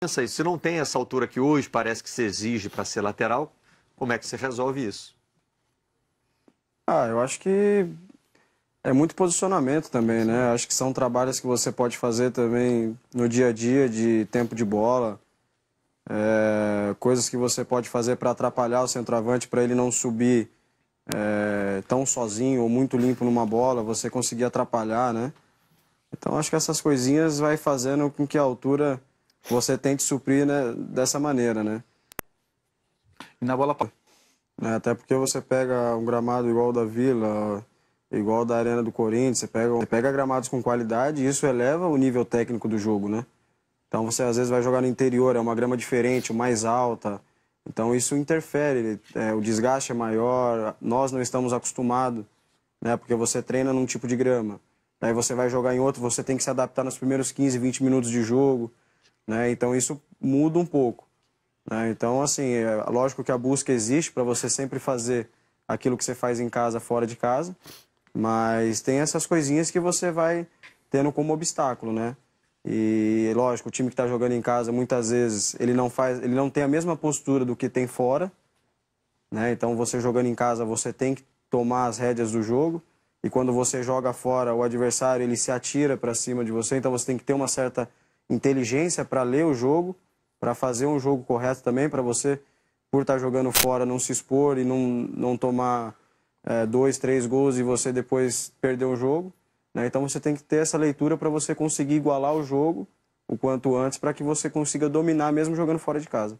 pensa isso? Se não tem essa altura que hoje parece que se exige para ser lateral, como é que você resolve isso? Ah, eu acho que é muito posicionamento também, né? Acho que são trabalhos que você pode fazer também no dia a dia de tempo de bola, é, coisas que você pode fazer para atrapalhar o centroavante, para ele não subir é, tão sozinho ou muito limpo numa bola, você conseguir atrapalhar, né? Então acho que essas coisinhas vai fazendo com que a altura você tem que suprir né, dessa maneira, né? E na bola é, Até porque você pega um gramado igual da Vila, igual da Arena do Corinthians, você pega, você pega gramados com qualidade e isso eleva o nível técnico do jogo, né? Então você às vezes vai jogar no interior, é uma grama diferente, mais alta. Então isso interfere, é, o desgaste é maior, nós não estamos acostumados, né? Porque você treina num tipo de grama. aí você vai jogar em outro, você tem que se adaptar nos primeiros 15, 20 minutos de jogo. Né? Então, isso muda um pouco. Né? Então, assim, é lógico que a busca existe para você sempre fazer aquilo que você faz em casa, fora de casa, mas tem essas coisinhas que você vai tendo como obstáculo, né? E lógico, o time que está jogando em casa muitas vezes ele não faz, ele não tem a mesma postura do que tem fora, né? Então você jogando em casa você tem que tomar as rédeas do jogo e quando você joga fora o adversário ele se atira para cima de você, então você tem que ter uma certa inteligência para ler o jogo, para fazer um jogo correto também, para você, por estar tá jogando fora, não se expor e não, não tomar é, dois, três gols e você depois perder o jogo. Né? Então você tem que ter essa leitura para você conseguir igualar o jogo o quanto antes para que você consiga dominar mesmo jogando fora de casa.